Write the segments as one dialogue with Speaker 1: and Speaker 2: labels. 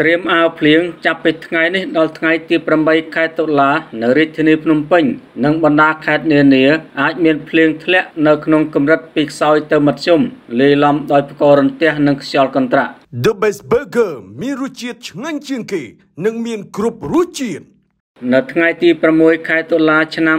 Speaker 1: ត្រៀមអាវភ្លៀងចាប់ពីថ្ងៃនេះដល់ថ្ងៃទី8ខែតុលា នៅរាជធានីភ្នំពេញនិងបណ្ដាខេត្តនានាអាចមានភ្លៀងធ្លាក់នៅក្នុងកម្រិតពីខ្សោយទៅមធ្
Speaker 2: យមលា
Speaker 1: យឡំដោយផ្គររន្ទះនិងខ្យល់កន្ត្រាក់
Speaker 2: The Best Burger មានរសជាតិឆ្ងាញ់ជាងគេ និងមានគ្រប់រសជាតិនៅថ្ងៃទី6ខែតុ
Speaker 1: លាឆ្នាំ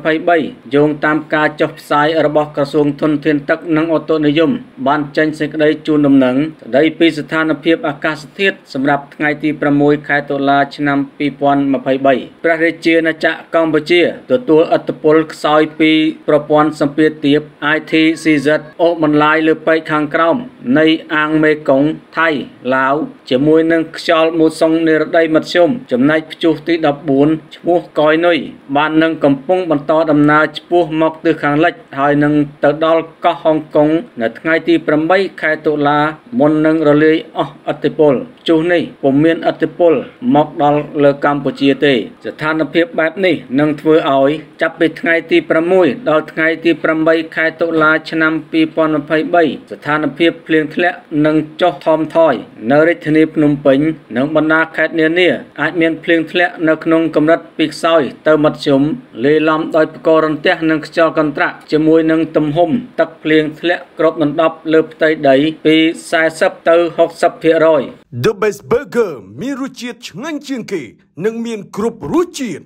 Speaker 1: 2023យោងតាមការចុះផ្សាយរបស់ក្រសួងធនធានទឹកនិងអូតូនិយមបានចេញសេចក្តីជូនដំណឹងស្តីពីស្ថានភាពអាកាសធាតុសម្រាប់ថ្ងៃទី6ខែតុលាឆ្នាំ2023ព្រះរាជាណាចក្រកម្ពុជាទទួលឥទ្ធិពលខ្សោយពីប្រព័ន្ធសម្ពាធទាប ITCZ អូសបន្លាយលើប៉ែកខាងក្រោមនៃអាងមេគង្គថៃឡាវជាមួយនឹងខ្យល់មូសុងនិរតីមធ្យមចំណែកព្យុះទី10 14ឈ្មោះកយនុយបាននឹងកំពុងបន្តដំណើរឆ្ពោះមកទិសខាងលិចហើយនឹងទៅដល់កោះហុងកុងនៅថ្ងៃទី8ខែតុលា មុននឹងរលាយអស់ឥទ្ធិពលជុះនេះពុំមានឥទ្ធិពល មកដល់លើកម្ពុជាទេ ស្ថានភាព បែបនេះនឹងធ្វើឲ្យចាប់ពីថ្ងៃទី6ដល់ថ្ងៃទី8ខែតុលាឆ្នាំ2023ស្ថានភាពភ្លៀងធ្លាក់នឹងចុះថមថយ នៅរាជធានីភ្នំពេញនិងបណ្ដាខេត្តនានាអាចមានភ្លៀងធ្លាក់នៅក្នុងក្នុងកម្រិតពីខ្សោយទៅមធ្យមលេឡំដោយផ្គររន្ទះនិងខ្យល់កន្ត្រាក់ជាមួយនឹងទំហំទឹកភ្លៀងធ្លាក់គ្របដណ្ដប់លើផ្ទៃដីពី40ទៅ60%
Speaker 2: The Best Burger មានរសជាតិឆ្ងាញ់ជាងគេ និងមានគ្រប់រសជាតិ